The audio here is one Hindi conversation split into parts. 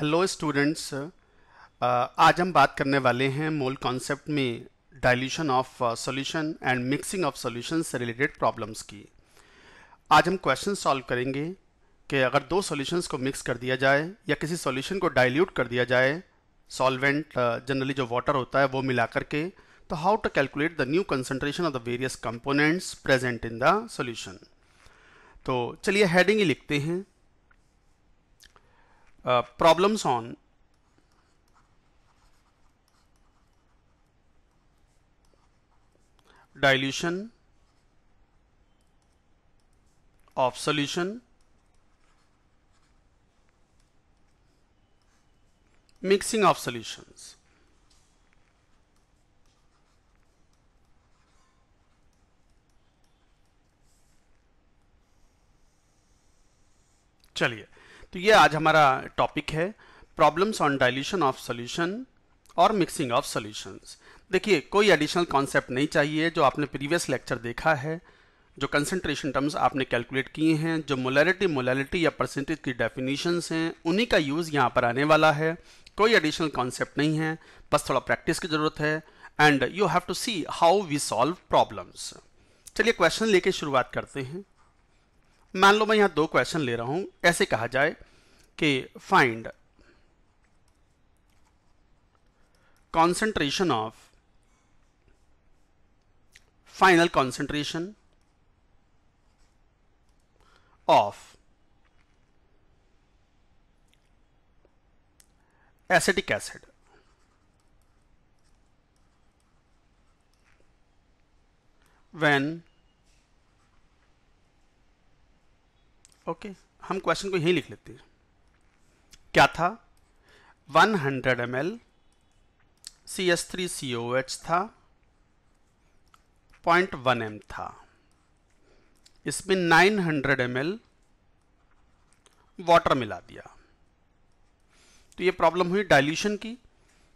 हेलो स्टूडेंट्स uh, uh, आज हम बात करने वाले हैं मोल कॉन्सेप्ट में dilution of solution and mixing of solution से रिलेटेड प्रॉब्लम्स की आज हम क्वेश्चन सॉल्व करेंगे कि अगर दो सॉल्यूशंस को मिक्स कर दिया जाए या किसी सॉल्यूशन को डाइल्यूट कर दिया जाए सॉल्वेंट जनरली uh, जो वाटर होता है वो मिला करके तो how to calculate the new concentration of the various components present in the solution तो चलिए हेडिंग ही लिखते हैं Uh, problems on dilution of solution mixing of solutions चलिए तो ये आज हमारा टॉपिक है problems on dilution of solution और मिक्सिंग ऑफ सोल्यूशंस देखिए कोई एडिशनल कॉन्सेप्ट नहीं चाहिए जो आपने प्रीवियस लेक्चर देखा है जो कंसनट्रेशन टर्म्स आपने कैलकुलेट किए हैं जो मोलैरिटी मोलैलिटी या परसेंटेज की डेफिनीशंस हैं उन्हीं का यूज़ यहाँ पर आने वाला है कोई एडिशनल कॉन्सेप्ट नहीं है बस थोड़ा प्रैक्टिस की ज़रूरत है and you have to see how we solve problems चलिए क्वेश्चन लेके शुरुआत करते हैं मान लो मैं यहां दो क्वेश्चन ले रहा हूं ऐसे कहा जाए कि find concentration of final concentration of acetic acid when okay हम क्वेश्चन को यहीं लिख लेते हैं क्या था 100 hundred M L C S three C O H था पॉइंट वन एम था इसमें 900 हंड्रेड एम एल वाटर मिला दिया तो ये प्रॉब्लम हुई डाइल्यूशन की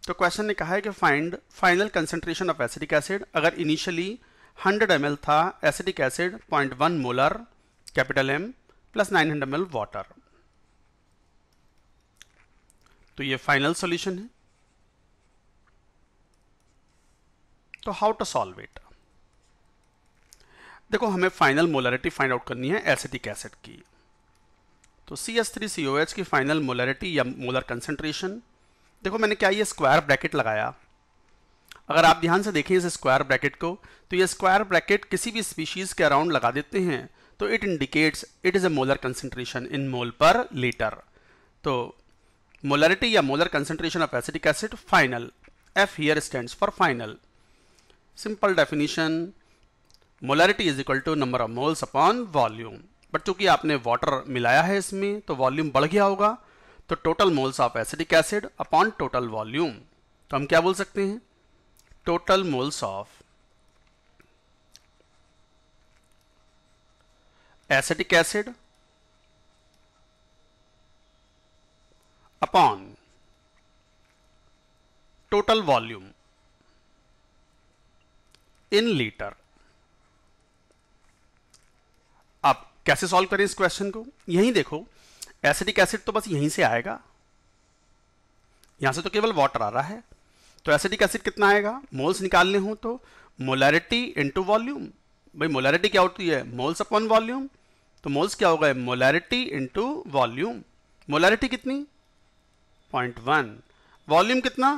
तो क्वेश्चन ने कहा है कि find final concentration of acidic acid अगर इनिशियली 100 एम था acidic acid 0.1 molar capital M plus 900 ml water तो ये फाइनल सॉल्यूशन है तो हाउ टू सॉल्व इट देखो हमें फाइनल मोलरिटी फाइंड आउट करनी है एसिटिक एसिड की तो C S three C O H की फाइनल मोलरिटी या मोलर कंसेंट्रेशन देखो मैंने क्या ये स्क्वायर ब्रैकेट लगाया अगर आप ध्यान से देखें इस स्क्वायर ब्रैकेट को तो ये स्क्वायर ब्रैकेट किसी भी स्पीशीज़ के अराउंड लगा देते हैं तो it indicates it is a molar concentration in mole per litre तो मोलरिटी या molar concentration of acidic acid final F here stand for final simple definition molarity is equal to number of moles upon volume but चूंकि आपने वाटर मिलाया है इसमें तो वॉल्यूम बढ़ गया होगा तो total moles of acidic acid upon total volume तो हम क्या बोल सकते हैं total moles of acetic acid upon total volume in litre आप कैसे सॉल्व करें इस क्वेश्चन को यहीं देखो एसिडिक एसिड तो बस यहीं से आएगा यहां से तो केवल वाटर आ रहा है तो एसिडिक एसिड कितना आएगा मोल्स निकालने हो तो मोलैरिटी इनटू वॉल्यूम भाई मोलैरिटी क्या होती है मोल्स अपॉन वॉल्यूम तो मोल्स क्या होगा मोलैरिटी इंटू वॉल्यूम मोलैरिटी कितनी पॉइंट वन वॉल्यूम कितना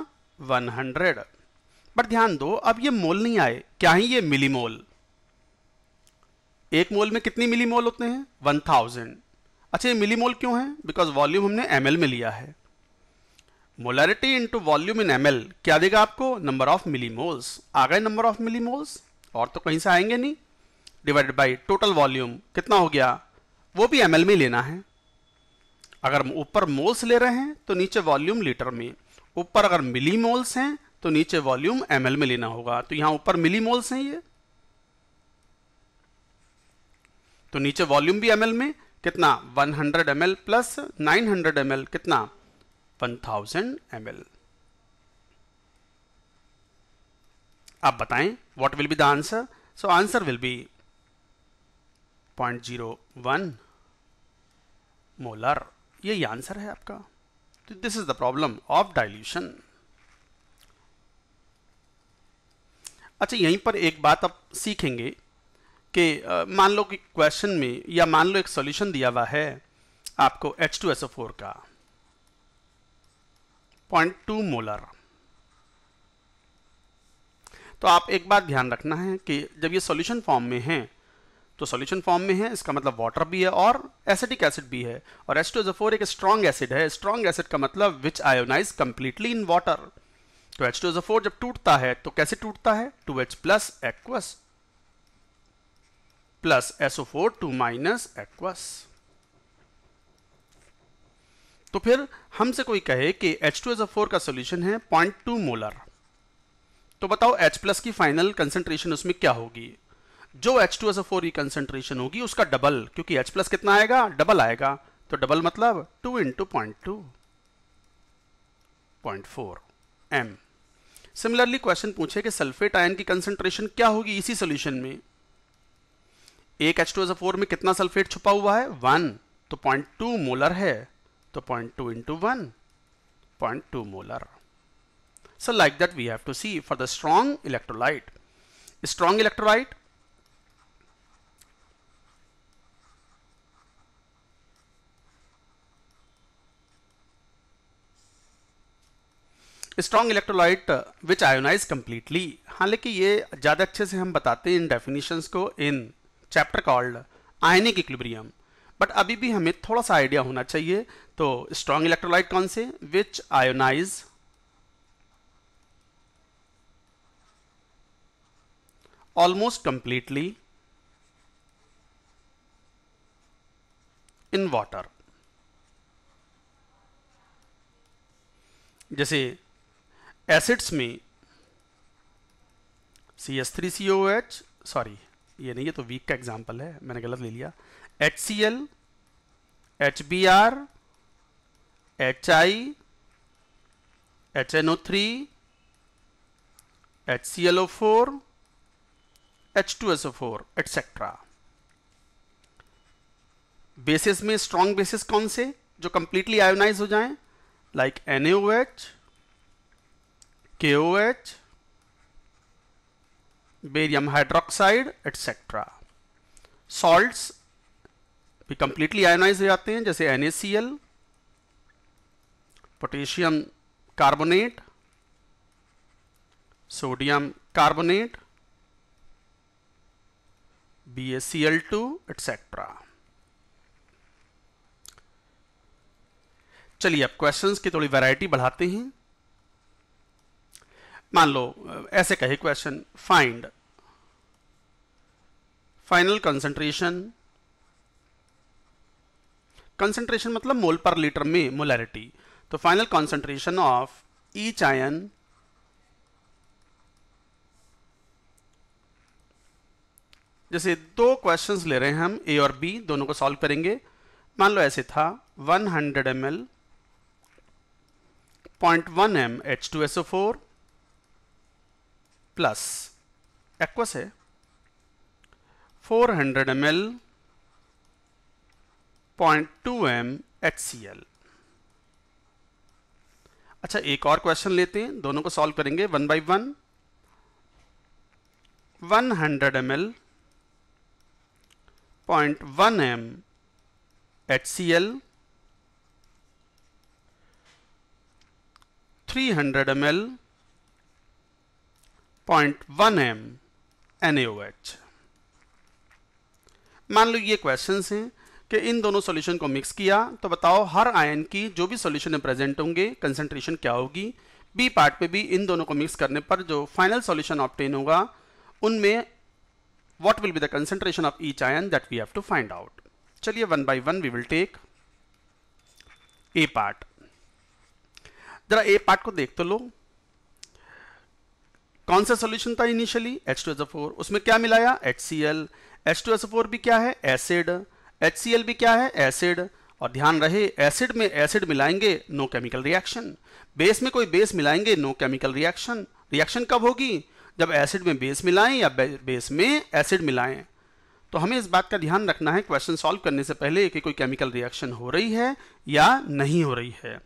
वन हंड्रेड बट ध्यान दो अब ये मोल नहीं आए क्या है ये मिली मोल एक मोल में कितनी मिली मोल होते हैं वन थाउजेंड अच्छा ये मिली मोल क्यों है बिकॉज वॉल्यूम हमने एम में लिया है molarity into volume in M क्या देगा आपको नंबर ऑफ मिली मोल्स आ गए नंबर ऑफ मिली मोल्स और तो कहीं से आएंगे नहीं डिवाइडेड बाई टोटल वॉल्यूम कितना हो गया वो भी एम में लेना है अगर ऊपर मोल्स ले रहे हैं तो नीचे वॉल्यूम लीटर में ऊपर अगर मिली मोल्स हैं तो नीचे वॉल्यूम एम में लेना होगा तो यहां ऊपर मिली मोल्स हैं ये तो नीचे वॉल्यूम भी एम में कितना 100 हंड्रेड एम प्लस 900 हंड्रेड कितना 1000 थाउजेंड आप बताएं what will be the answer so answer will be point zero one molar यही आंसर है आपका this is the problem of dilution अच्छा यहीं पर एक बात आप सीखेंगे कि मान लो कि क्वेश्चन में या मान लो एक सॉल्यूशन दिया हुआ है आपको H2SO4 का 0.2 मोलर तो आप एक बात ध्यान रखना है कि जब ये सॉल्यूशन फॉर्म में है तो सॉल्यूशन फॉर्म में है इसका मतलब वाटर भी है और एसिटिक एसिड भी है और H2SO4 एक स्ट्रॉन्ग एसिड है स्ट्रॉन्ग एसिड का मतलब which ionize completely in water तो H2SO4 जब टूटता है तो कैसे टूटता है two H plus aqueous plus four two minus aqueous तो फिर हमसे कोई कहे कि एच फोर का सोल्यूशन है टू मोलर तो बताओ H प्लस की फाइनल कंसेंट्रेशन उसमें क्या होगी जो एच टू फोर कंसेंट्रेशन होगी उसका डबल क्योंकि एच प्लस कितना आएगा डबल आएगा तो डबल मतलब two into point two point four M similarly question पूछे कि सल्फेट आयन की कंसेंट्रेशन क्या होगी इसी सोल्यूशन में एक एच टू फोर में कितना सल्फेट छुपा हुआ है वन तो पॉइंट टू मोलर है तो point two into one point two molar so like that we have to see for the strong electrolyte strong electrolyte strong electrolyte which ionize completely हालांकि ये ज़्यादा अच्छे से हम बताते हैं इन डेफिनेशंस को in chapter called ionic equilibrium but अभी भी हमें थोड़ा सा आइडिया होना चाहिए तो स्ट्रॉन्ग इलेक्ट्रोलाइट कौन से which ionize almost completely in water जैसे एसिड्स में C S three C O H sorry ये नहीं है तो वीक का एग्जाम्पल है मैंने गलत ले लिया H C L H B R H I H N O three H C L O four H two S O four etcetera bases में स्ट्रॉन्ग बेसिस कौन से जो कंप्लीटली आयोनाइज हो जाएं like N H KOH, barium hydroxide, etc. Salts भी completely ionized हो जाते हैं जैसे NaCl, potassium carbonate, sodium carbonate, BaCl2, etc. चलिए अब क्वेश्चंस की थोड़ी वैरायटी बढ़ाते हैं मान लो ऐसे कहे question find final concentration concentration मतलब मोल पर लीटर में मोलैरिटी तो final concentration of each ion जैसे दो क्वेश्चंस ले रहे हैं हम ए और बी दोनों को सॉल्व करेंगे मान लो ऐसे था 100 hundred M L point one M H two four plus aqueous है 400 एम एच सी एल अच्छा एक और क्वेश्चन लेते हैं दोनों को सॉल्व करेंगे one by one one hundred M L point one M H C L three hundred M L point one M N मान लो ये क्वेश्चन हैं कि इन दोनों सॉल्यूशन को मिक्स किया तो बताओ हर आयन की जो भी सॉल्यूशन में प्रेजेंट होंगे कंसंट्रेशन क्या होगी बी पार्ट पे भी इन दोनों को मिक्स करने पर जो फाइनल सॉल्यूशन ऑप्टेन होगा उनमें what will be the concentration of each ion that we have to find out चलिए one by one we will take A part जरा ए पार्ट को देख तो लो कौन सा सोल्यूशन था इनिशियली H2SO4 उसमें क्या मिलाया HCl भी क्या है एसिड एल भी क्या है एसिड और ध्यान रहे एसिड में एसिड मिलाएंगे नो केमिकल रिएक्शन बेस में कोई बेस मिलाएंगे नो केमिकल रिएक्शन रिएक्शन कब होगी जब एसिड में बेस मिलाएं या बेस में एसिड मिलाएं तो हमें इस बात का ध्यान रखना है क्वेश्चन सॉल्व करने से पहले कि कोई केमिकल रिएक्शन हो रही है या नहीं हो रही है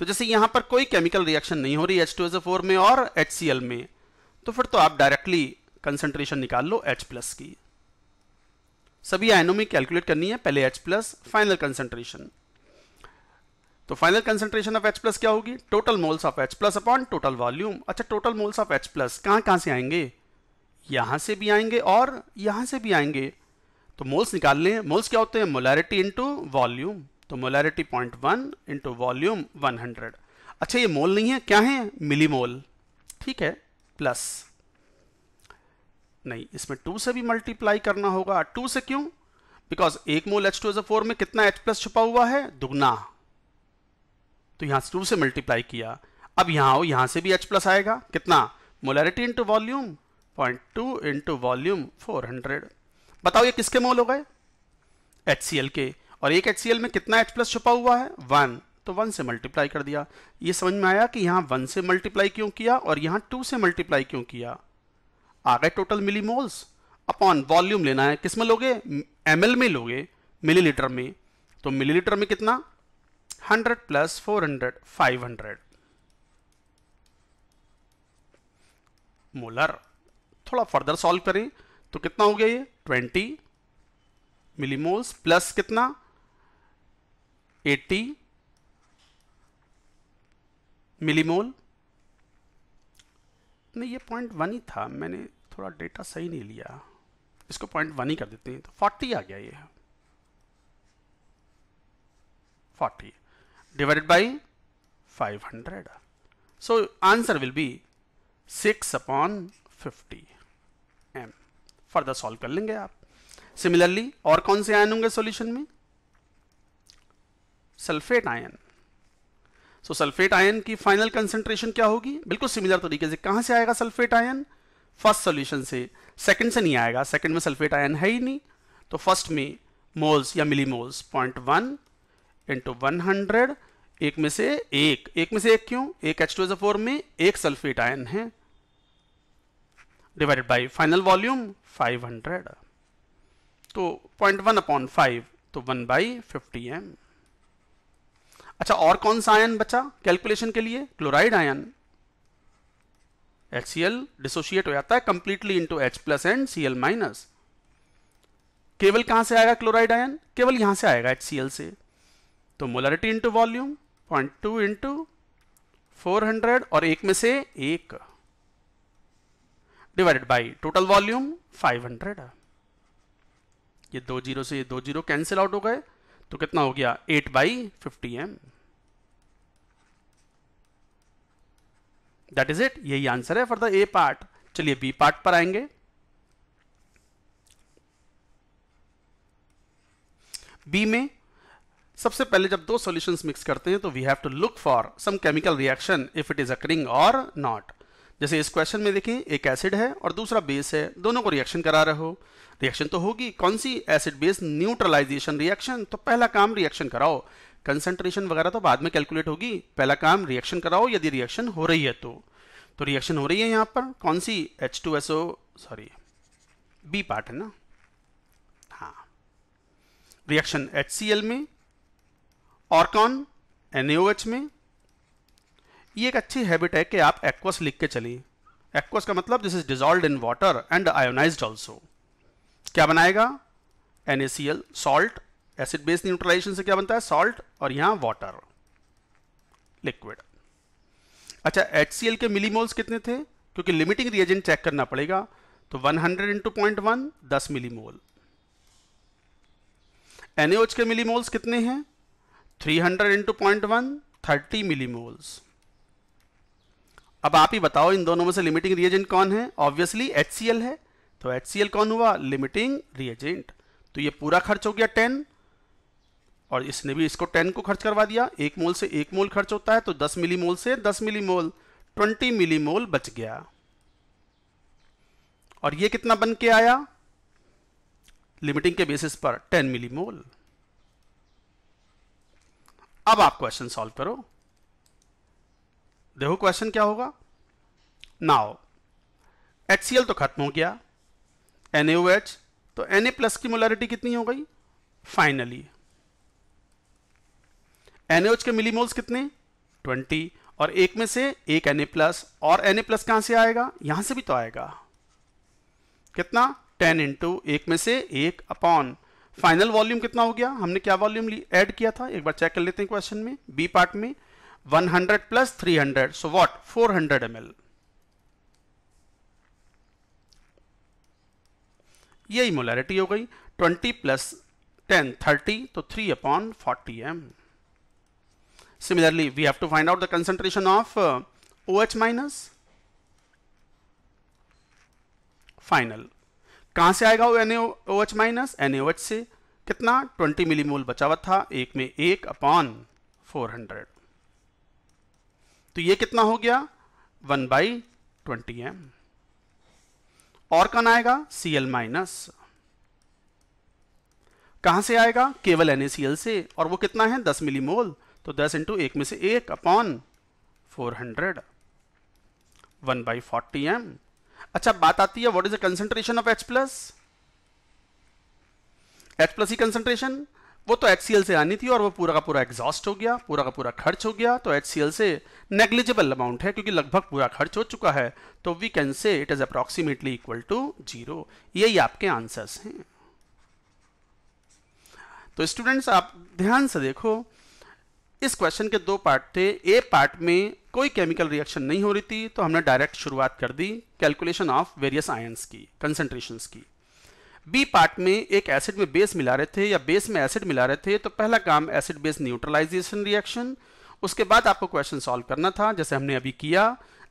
तो जैसे यहां पर कोई केमिकल रिएक्शन नहीं हो रही है एच में और एच में तो फिर तो आप डायरेक्टली कंसंट्रेशन निकाल लो H प्लस की सभी आयनों में कैलकुलेट करनी है पहले H प्लस फाइनल कंसंट्रेशन तो final concentration of H plus क्या होगी total moles of H plus upon total volume अच्छा total moles of H plus कहां कहां से आएंगे यहां से भी आएंगे और यहां से भी आएंगे तो मोल्स निकाल लें मोल्स क्या होते हैं मोलैरिटी इंटू वॉल्यूम तो molarity point one into volume one hundred अच्छा ये मोल नहीं है क्या है मिली मोल ठीक है प्लस नहीं इसमें टू से भी मल्टीप्लाई करना होगा टू से क्यों बिकॉज एक mole H two S four में कितना एच प्लस छुपा हुआ है दुगना तो यहां से टू से मल्टीप्लाई किया अब यहां हो यहां से भी एच प्लस आएगा कितना molarity into volume point two into volume four hundred बताओ ये किसके मोल हो गए एच सी एल के और एक एच सी एल में कितना एच प्लस छुपा हुआ है वन तो वन से मल्टीप्लाई कर दिया ये समझ में आया कि यहाँ वन से मल्टीप्लाई क्यों किया और यहाँ टू से मल्टीप्लाई क्यों किया आ गए total millimoles upon volume लेना है किस में लोगे एम में लोगे मिलीलीटर में तो मिली में कितना hundred plus four hundred molar थोड़ा फर्दर सॉल्व करें तो कितना हो गया ये 20 मिलीमोल्स प्लस कितना मिलीमोल नहीं ये पॉइंट वन ही था मैंने थोड़ा डेटा सही नहीं लिया इसको पॉइंट वन ही कर देते हैं तो फोर्टी आ गया ये forty divided by five hundred so answer will be six upon fifty M further solve कर लेंगे आप सिमिलरली और कौन से आयन होंगे सॉल्यूशन में sulphate ion so sulphate ion की फाइनल कंसेंट्रेशन क्या होगी बिल्कुल सिमिलर तरीके से कहां से आएगा सल्फेट आयन फर्स्ट सोल्यूशन से सेकेंड से नहीं आएगा सेकेंड में सल्फेट आयन है ही नहीं तो फर्स्ट में मोल्स या millimoles point one into one hundred एक में से एक एक में से एक क्यों एक एच टू फोर में एक सल्फेट आयन है डिवाइडेड बाई फाइनल वॉल्यूम 500 तो पॉइंट वन अपॉन फाइव तो वन बाई फिफ्टी एम अच्छा और कौन सा आयन बचा कैलकुलेशन के लिए क्लोराइड आयन HCl डिसोशिएट हो जाता है completely into H plus and Cl minus केवल कहां से आएगा क्लोराइड आयन केवल यहां से आएगा HCl से तो molarity into volume point two into four hundred और एक में से एक डिवाइडेड बाय टोटल वॉल्यूम 500 ये दो जीरो से ये दो जीरो कैंसिल आउट हो गए तो कितना हो गया eight by fifty M that is it यही आंसर है फॉर द ए पार्ट चलिए बी पार्ट पर आएंगे बी में सबसे पहले जब दो सॉल्यूशंस मिक्स करते हैं तो we have to look for some chemical reaction if it is occurring और नॉट जैसे इस क्वेश्चन में देखें एक एसिड है और दूसरा बेस है दोनों को रिएक्शन करा रहे हो रिएक्शन तो होगी कौन सी एसिड बेस न्यूट्रलाइजेशन रिएक्शन तो पहला काम रिएक्शन कराओ कंसंट्रेशन वगैरह तो बाद में कैलकुलेट होगी पहला काम रिएक्शन कराओ यदि रिएक्शन हो रही है तो तो रिएक्शन हो रही है यहाँ पर कौन सी H two S O sorry B part है ना हाँ रिएक्शन एच सी एल में और कौन एन एच में ये एक अच्छी हैबिट है कि आप एक्वस लिख के चलिए एक्वस का मतलब this is dissolve in water and ionize also क्या बनाएगा N A C L salt acid base neutralization से क्या बनता है सॉल्ट और यहां वाटर लिक्विड अच्छा एच के मिलीमोल्स कितने थे क्योंकि लिमिटिंग रिएजेंट चेक करना पड़ेगा तो 100 हंड्रेड इंटू पॉइंट वन दस मिलीमोल एनएच के मिलीमोल्स कितने हैं 300 hundred into point one thirty millimoles अब आप ही बताओ इन दोनों में से लिमिटिंग रिएजेंट कौन है ऑब्वियसली एच है तो एच कौन हुआ लिमिटिंग रिएजेंट तो ये पूरा खर्च हो गया टेन और इसने भी इसको टेन को खर्च करवा दिया एक मोल से एक मोल खर्च होता है तो दस मिली मोल से दस मिली मोल ट्वेंटी मिली मोल बच गया और ये कितना बन के आया लिमिटिंग के बेसिस पर 10 मिली मोल अब आप क्वेश्चन सॉल्व करो देखो क्वेश्चन क्या होगा नाउ HCl तो खत्म हो गया एनएच तो एनए प्लस की मोलरिटी कितनी हो गई फाइनली एनएच के मिलीमोल्स कितने 20 और एक में से एक एन प्लस और एन प्लस कहां से आएगा यहां से भी तो आएगा कितना 10 इंटू एक में से एक अपॉन फाइनल वॉल्यूम कितना हो गया हमने क्या वॉल्यूम ऐड किया था एक बार चेक कर लेते हैं क्वेश्चन में बी पार्ट में 100 plus hundred so what four hundred M यही मोलरिटी हो गई 20 प्लस टेन थर्टी तो 3 upon forty M Similarly, we have to find out the concentration of uh, OH minus final कहाँ से आएगा वो एन माइनस एन एच से कितना 20 मिलीमोल बचा हुआ था एक में एक अपॉन 400 तो ये कितना हो गया 1 बाई ट्वेंटी एम और कौन आएगा सीएल माइनस कहां से आएगा केवल NaCl से और वो कितना है 10 मिलीमोल तो दस इंटू एक में से एक upon four hundred one by forty M अच्छा बात आती है what is the concentration of H plus H plus ही कंसेंट्रेशन वो तो एच से आनी थी और वो पूरा का पूरा एग्जॉस्ट हो गया पूरा का पूरा खर्च हो गया तो एच से नेग्लिजिबल अमाउंट है क्योंकि लगभग पूरा खर्च हो चुका है तो we can say it is approximately equal to zero यही आपके आंसर्स हैं तो स्टूडेंट्स आप ध्यान से देखो इस क्वेश्चन के दो पार्ट थे ए पार्ट में कोई केमिकल रिएक्शन नहीं हो रही थी तो हमने डायरेक्ट शुरुआत कर दी कैलकुलेशन ऑफ वेरियस आयंस की कंसेंट्रेशन की बी पार्ट में एक एसिड में बेस मिला रहे थे या बेस में एसिड मिला रहे थे तो पहला काम एसिड बेस न्यूट्रलाइजेशन रिएक्शन उसके बाद आपको क्वेश्चन सॉल्व करना था जैसे हमने अभी किया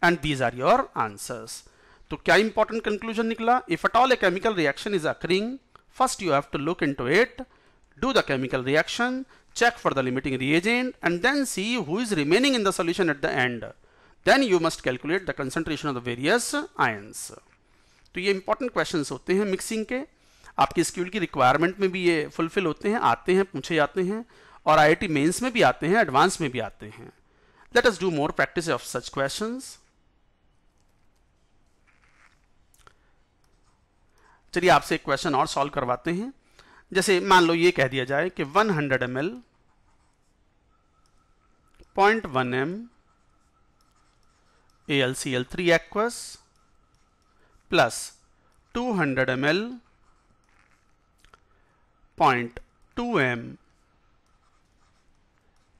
and these are your answers तो क्या इंपॉर्टेंट कंक्लूजन निकला if at all a chemical reaction is occurring first you have to look into it do the chemical reaction check for the limiting reagent and then see who is remaining in the solution at the end then you must calculate the concentration of the various ions तो ये important questions होते हैं mixing के आपके स्क्यूल की requirement में भी ये fulfill होते हैं आते हैं पूछे जाते हैं और आईआईटी मेंस में भी आते हैं एडवांस में भी आते हैं let us do more practice of such questions चलिए आपसे एक क्वेश्चन और सॉल्व करवाते हैं जैसे मान लो ये कह दिया जाए कि 100 hundred M L point one M A L C L three aqueous plus two hundred M L point two M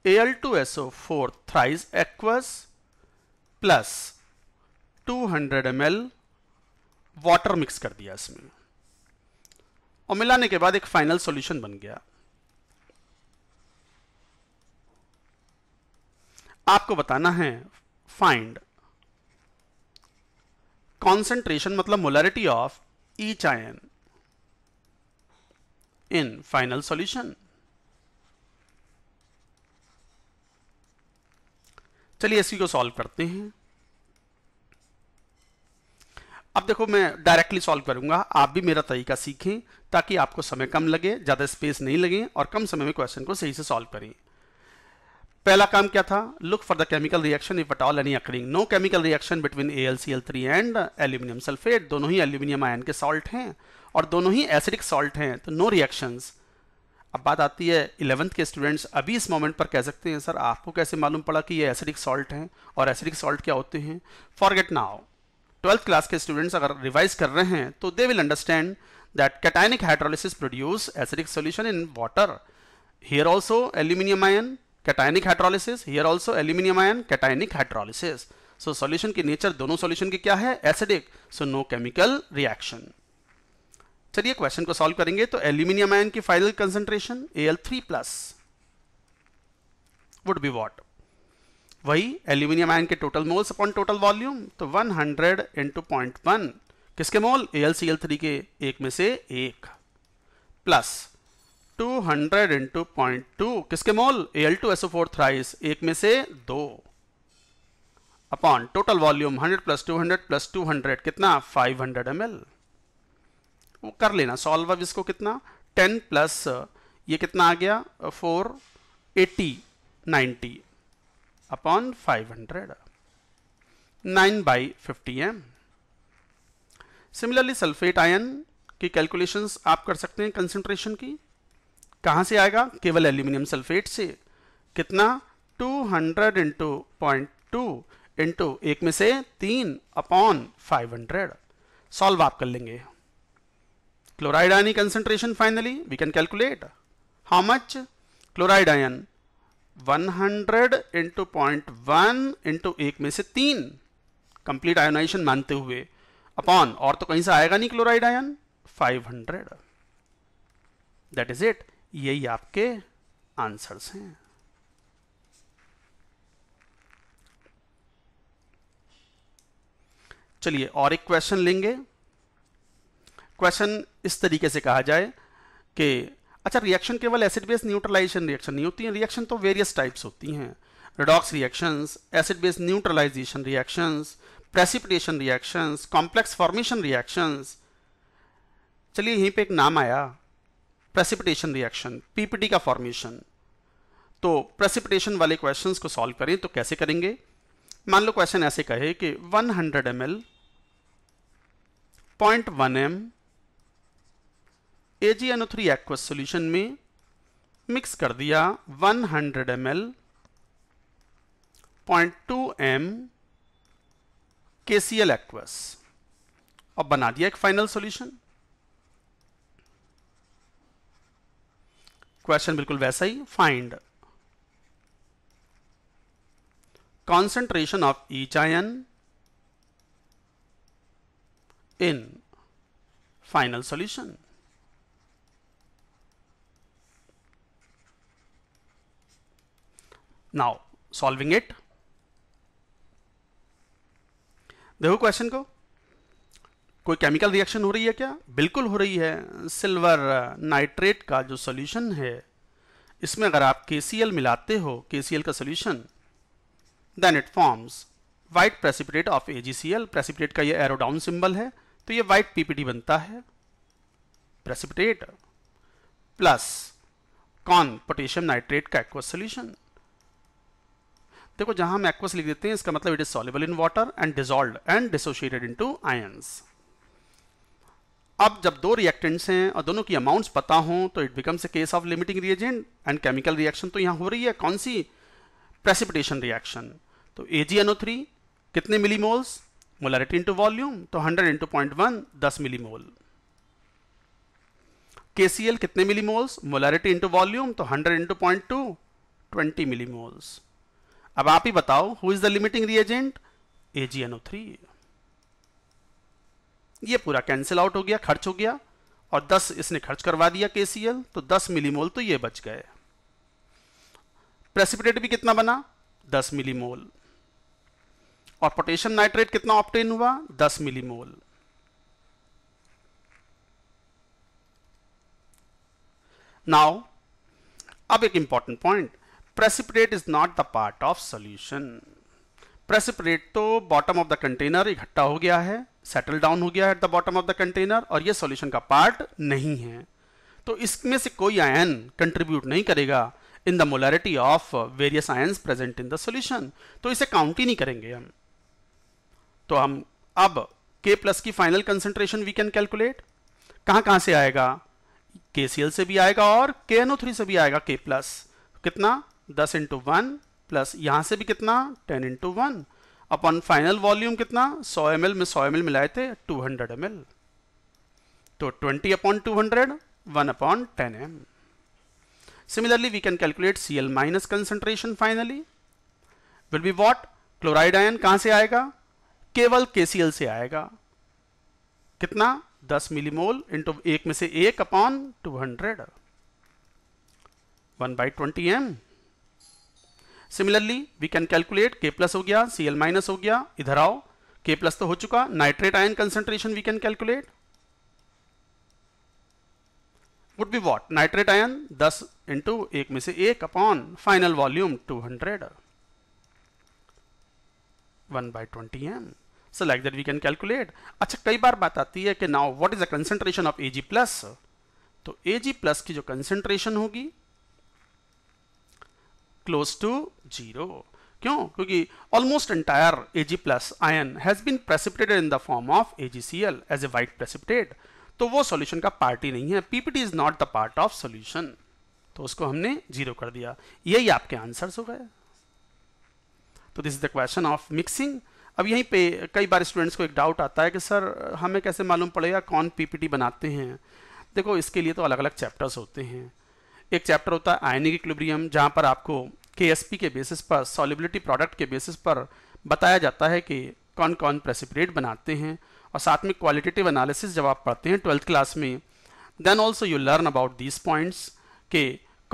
A L two S O four Al2SO4 plus two hundred M L water mix कर दिया इसमें और मिलाने के बाद एक फाइनल सॉल्यूशन बन गया आपको बताना है फाइंड कॉन्सेंट्रेशन मतलब molarity of each ion in final solution चलिए इसी को सॉल्व करते हैं अब देखो मैं डायरेक्टली सॉल्व करूंगा आप भी मेरा तरीका सीखें ताकि आपको समय कम लगे ज़्यादा स्पेस नहीं लगे और कम समय में क्वेश्चन को सही से सॉल्व करें पहला काम क्या था look for the chemical reaction if at all any occurring no chemical reaction between A L C L three and aluminium sulphate दोनों ही एल्यूमिनियम आयन के सॉल्ट हैं और दोनों ही एसिडिक सॉल्ट हैं तो नो रिएक्शंस अब बात आती है इलेवंथ के स्टूडेंट्स अभी इस मोमेंट पर कह सकते हैं सर आपको कैसे मालूम पड़ा कि ये एसिडिक सॉल्ट हैं और एसिडिक सॉल्ट क्या होते हैं फॉरगेट नाउ ट्वेल्थ क्लास के स्टूडेंट्स अगर रिवाइज कर रहे हैं तो they will understand that cationic hydrolysis produce acidic solution in water here also aluminium ion cationic hydrolysis here also aluminium ion cationic hydrolysis so solution की नेचर दोनों सोल्यूशन की क्या है acidic so no chemical reaction चलिए क्वेश्चन को सॉल्व करेंगे तो एल्यूमिनियम आयन की final concentration A L three plus would be what वही एल्यूमिनियम आयन के total moles upon total volume तो 100 हंड्रेड इंटू पॉइंट वन किसके मोल ए के एक में से एक plus 200 hundred into point two किसके mole A L two SO four thrice एक में से दो upon total volume 100 plus 200 plus 200 कितना 500 हंड्रेड एम एल वो कर लेना सॉल्व अब इसको कितना 10 प्लस ये कितना आ गया 80 90 upon 500 9 by 50 M similarly sulphate ion की कैलकुलेशंस आप कर सकते हैं कंसंट्रेशन की कहाँ से आएगा केवल एल्यूमिनियम सल्फेट से कितना 200 hundred into point two into एक में से तीन अपॉन 500 सॉल्व आप कर लेंगे chloride ion concentration finally we can calculate how much chloride ion 100 hundred into point one into एक में से तीन कंप्लीट आयोनाइजेशन मानते हुए अपॉन और तो कहीं से आएगा नहीं chloride ion 500 hundred that is it यही आपके आंसर्स हैं चलिए और एक क्वेश्चन लेंगे क्वेश्चन इस तरीके से कहा जाए कि अच्छा रिएक्शन केवल एसिड बेस न्यूट्रलाइजेशन रिएक्शन नहीं होती है रिएक्शन तो वेरियस टाइप्स होती हैं redox reactions acid base neutralization reactions precipitation reactions complex formation reactions चलिए यहीं पे एक नाम आया प्रेसिपिटेशन रिएक्शन पीपीटी का फॉर्मेशन तो प्रेसिपिटेशन वाले क्वेश्चंस को सॉल्व करें तो कैसे करेंगे मान लो क्वेश्चन ऐसे कहे कि 100 ml 0.1 m A G N O three aqueous solution में मिक्स कर दिया 100 hundred M L point two M K C L aqueous और बना दिया एक फाइनल सोल्यूशन क्वेश्चन बिल्कुल वैसा ही find concentration of each ion in final solution now solving it देखो क्वेश्चन को कोई केमिकल रिएक्शन हो रही है क्या बिल्कुल हो रही है सिल्वर नाइट्रेट का जो सॉल्यूशन है इसमें अगर आप के मिलाते हो के का solution then it forms white precipitate of A precipitate का ये एरोडाउन सिंबल है तो ये वाइट पीपीटी बनता है प्रेसिपिटेट प्लस कॉन पोटेशियम नाइट्रेट का एक्वा सोल्यूशन देखो जहां हम एक्वस लिख देते हैं इसका मतलब it is soluble in water and dissolve and dissociated into ions अब जब दो रिएक्टेंट्स हैं और दोनों की अमाउंट्स पता हों तो it becomes a case of limiting reagent and chemical reaction तो यहां हो रही है कौन सी प्रेसिपिटेशन रिएक्शन तो ए जी एनओ थ्री कितने मिलीमोल्स मोलरिटी इंटू वॉल्यूम तो हंड्रेड इंटू पॉइंट वन दस millimole mole K C L कितने मिलीमोल्स मोलरिटी इंटू वॉल्यूम तो hundred into point two twenty millimoles अब आप ही बताओ who is the limiting reagent three ये पूरा कैंसिल आउट हो गया खर्च हो गया और 10 इसने खर्च करवा दिया के तो 10 मिलीमोल तो ये बच गए प्रेसिपिटेट भी कितना बना 10 मिलीमोल और पोटेशियम नाइट्रेट कितना ऑप्टेन हुआ 10 मिलीमोल नाउ अब एक important point precipitate is not the part of solution. Precipitate तो बॉटम ऑफ द कंटेनर इकट्ठा हो गया है सेटल डाउन हो गया है at the bottom of the container और यह सॉल्यूशन का पार्ट नहीं है तो इसमें से कोई आयन कंट्रीब्यूट नहीं करेगा in the molarity of various ion present in the solution तो इसे काउंट ही नहीं करेंगे हम तो हम अब के प्लस की final concentration we can calculate कहां कहां से आएगा के से भी आएगा और के से भी आएगा के प्लस कितना 10 इंटू वन प्लस यहाँ से भी कितना 10 into one upon final volume कितना 100 एम में 100 एम मिलाए थे 200 हंड्रेड तो 20 upon two hundred one upon ten M similarly we can calculate C L minus concentration finally will be what chloride ion कहां से आएगा केवल के से आएगा कितना 10 मिलीमोल इंटू एक में से एक upon 200 1 by twenty M similarly we can calculate K plus हो गया सी एल माइनस हो गया इधर आओ के प्लस तो हो चुका nitrate ion concentration we can calculate would be what nitrate ion 10 into एक में से एक upon final volume two hundred one by twenty M so like that we can calculate अच्छा कई बार बात आती है कि now what is the concentration of A G plus तो ए जी प्लस की जो कंसेंट्रेशन होगी क्लोज टू जीरो क्यों क्योंकि almost entire AG plus ion has been precipitated in the form of AGCL as a white precipitated तो वो सॉल्यूशन का पार्ट ही नहीं है PPT is not the part of solution तो उसको हमने जीरो कर दिया यही आपके आंसर्स हो गए तो this is the question of mixing अब यहीं पे कई बार स्टूडेंट्स को एक डाउट आता है कि सर हमें कैसे मालूम पड़ेगा कौन पीपीटी बनाते हैं देखो इसके लिए तो अलग अलग चैप्टर्स होते हैं एक चैप्टर होता है आयनिक इक्लिब्रियम जहाँ पर आपको के के बेसिस पर सॉलिबिलिटी प्रोडक्ट के बेसिस पर बताया जाता है कि कौन कौन प्रेसिपरेट बनाते हैं और साथ में क्वालिटेटिव एनालिसिस जब आप पढ़ते हैं ट्वेल्थ क्लास में then also you learn about these points के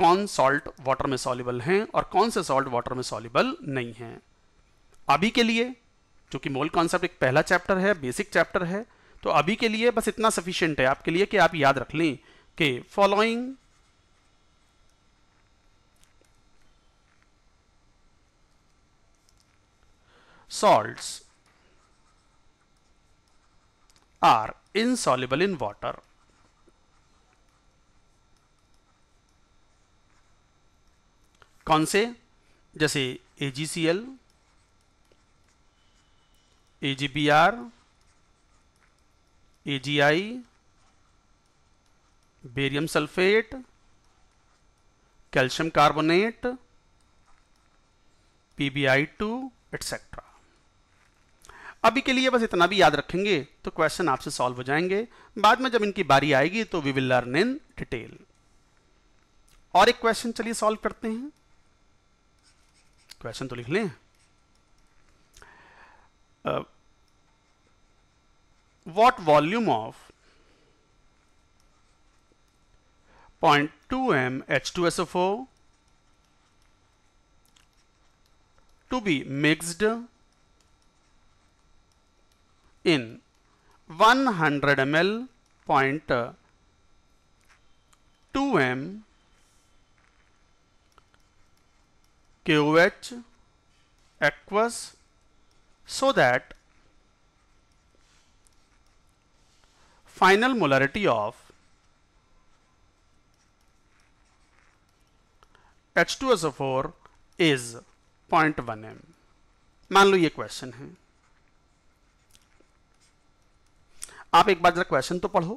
कौन सॉल्ट वाटर में सॉलिबल हैं और कौन से सॉल्ट वाटर में सॉलिबल नहीं हैं अभी के लिए चूँकि मोल कॉन्सेप्ट एक पहला चैप्टर है बेसिक चैप्टर है तो अभी के लिए बस इतना सफिशियंट है आपके लिए कि आप याद रख लें कि following salts are insoluble in water. कौन से जैसे A G C L A G B R A G I barium sulphate calcium carbonate P B I two etcetera अभी के लिए बस इतना भी याद रखेंगे तो क्वेश्चन आपसे सॉल्व हो जाएंगे बाद में जब इनकी बारी आएगी तो we will learn in detail और एक क्वेश्चन चलिए सॉल्व करते हैं क्वेश्चन तो लिख लें what volume of point two M H two S F O to be mixed in 100 ml point 2 m QH aqueous so that final molarity of H2SO4 is 0.1 m मान लो ये क्वेश्चन है आप एक बार जरा क्वेश्चन तो पढ़ो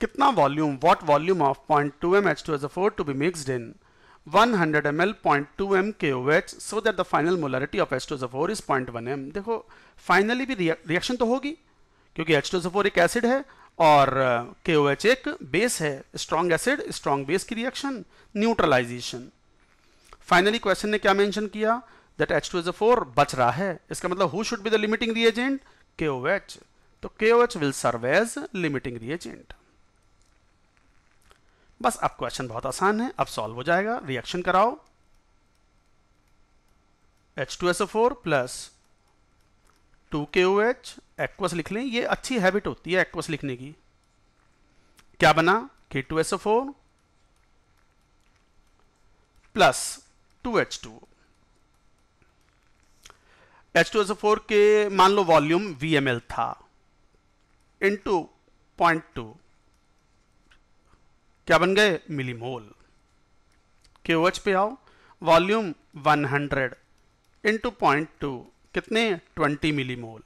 कितना volume what volume of point two M H two S O four to be mixed in 100 H so that the final molarity of H two SO four is point one M देखो फाइनली भी रिएक्शन तो होगी क्योंकि एच जफोर एक एसिड है और के ओ एच एक बेस है स्ट्रॉन्ग एसिड स्ट्रॉन्ग बेस की रिएक्शन न्यूट्रलाइजेशन फाइनली क्वेश्चन ने क्या मैंशन किया दैट जफोर बच रहा है इसका मतलब who should be the limiting reagent H तो H will serve as limiting reagent बस अब क्वेश्चन बहुत आसान है अब सॉल्व हो जाएगा रिएक्शन कराओ H two S four plus two K O H aqueous लिख लें ये अच्छी हैबिट होती है एक्वस लिखने की क्या बना K two four plus two two two H H S O four के मान लो वॉल्यूम वी एम एल था इंटू पॉइंट टू क्या बन गए मिलीमोल के ओ एच पे आओ volume 100 hundred into point two कितने 20 मिलीमोल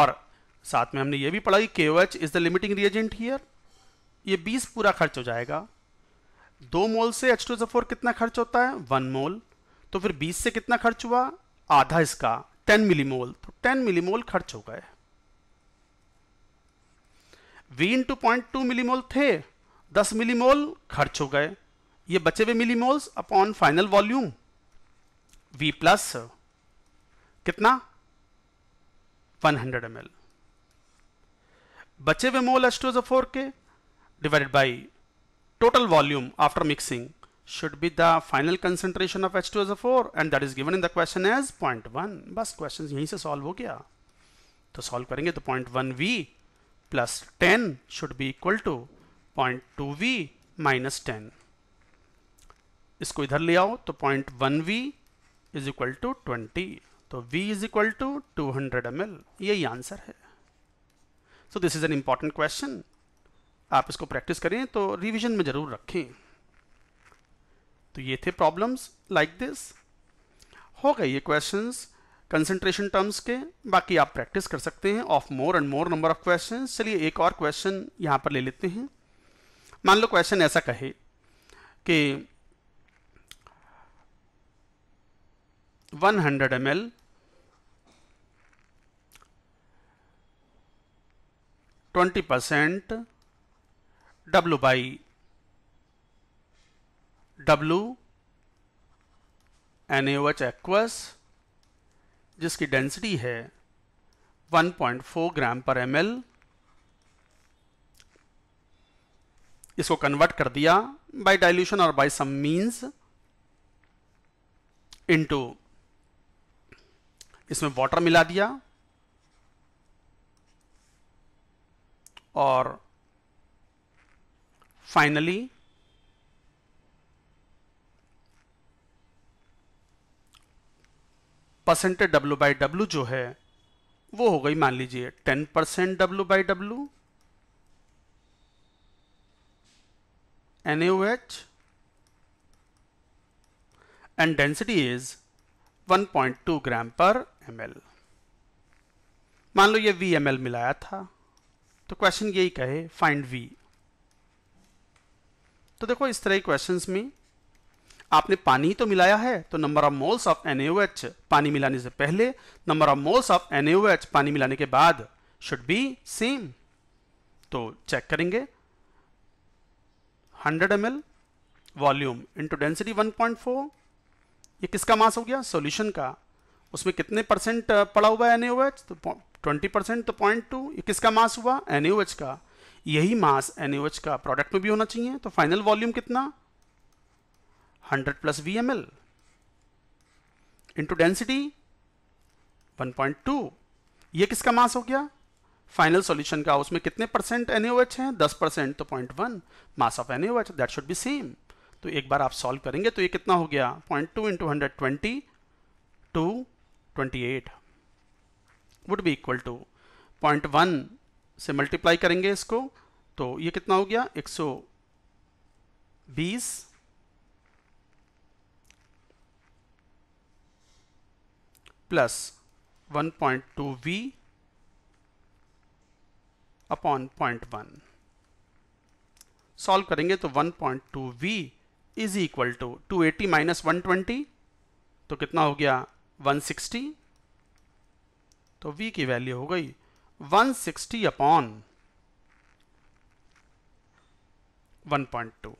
और साथ में हमने ये भी पढ़ा कि K O H is the limiting reagent here ये 20 पूरा खर्च हो जाएगा दो मोल से एच टू फोर कितना खर्च होता है वन मोल तो फिर 20 से कितना खर्च हुआ आधा इसका 10 मिलीमोल तो 10 मिलीमोल खर्च हो गए V into point two millimole थे दस मिलीमोल खर्च हो गए ये बचे हुए millimoles upon final volume V plus कितना 100 हंड्रेड एम बचे हुए mole for K divided divided by total volume after mixing should be the final concentration for and that is given in the question as point one बस क्वेश्चन यहीं से सॉल्व हो गया तो सॉल्व करेंगे तो point one V plus 10 should be equal to 0.2v minus ten इसको इधर ले आओ तो point one V is equal to twenty तो v is equal to two hundred M L यही आंसर है so this is an important question आप इसको प्रैक्टिस करें तो रिविजन में ज़रूर रखें तो ये थे प्रॉब्लम्स लाइक दिस हो गए ये क्वेश्चंस कंसंट्रेशन टर्म्स के बाकी आप प्रैक्टिस कर सकते हैं of more and more number of question चलिए एक और क्वेश्चन यहाँ पर ले लेते हैं मान लो क्वेश्चन ऐसा कहे कि 100 hundred M L twenty percent W by W N H aqueous जिसकी डेंसिटी है 1.4 ग्राम पर एम इसको कन्वर्ट कर दिया बाय डाइल्यूशन और बाय सम मींस इनटू इसमें वाटर मिला दिया और finally percentage W by W जो है वो हो गई मान लीजिए ten percent W by W N H and density is 1.2 gram per M मान लो ये वी एम मिलाया था तो क्वेश्चन यही कहे फाइंड वी तो देखो इस तरह के क्वेश्चंस में आपने पानी ही तो मिलाया है तो number of moles of N A O H पानी मिलाने से पहले number of moles of N A O H पानी मिलाने के बाद शुड बी सेम तो चेक करेंगे 100 ml वॉल्यूम इनटू डेंसिटी 1.4 ये किसका मास हो गया सॉल्यूशन का उसमें कितने परसेंट पड़ा हुआ है NaOH तो 20 परसेंट तो पॉइंट टू तो ये किसका मास हुआ NaOH का यही मास NaOH का प्रोडक्ट में भी होना चाहिए तो फाइनल वॉल्यूम कितना 100 plus VML into density 1.2 ये किसका मास हो गया फाइनल सॉल्यूशन का उसमें कितने परसेंट NaOH हैं 10 परसेंट तो 0.1 mass of NaOH that should be same तो एक बार आप सॉल्व करेंगे तो ये कितना हो गया 0.2 two into hundred twenty two twenty eight would be equal to point one से मल्टीप्लाई करेंगे इसको तो ये कितना हो गया 120 plus two V upon point one solve करेंगे तो one point two V is equal to two eighty minus one twenty तो कितना हो गया वन सिक्सटी तो वी की वैल्यू हो गई one sixty upon one point two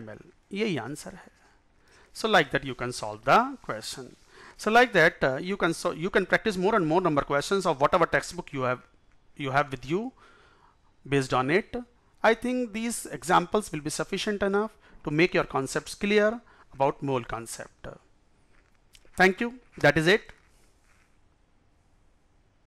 M L यही आंसर है so like that you can solve the question So like that, uh, you can so you can practice more and more number questions of whatever textbook you have you have with you based on it. I think these examples will be sufficient enough to make your concepts clear about mole concept. Thank you. That is it.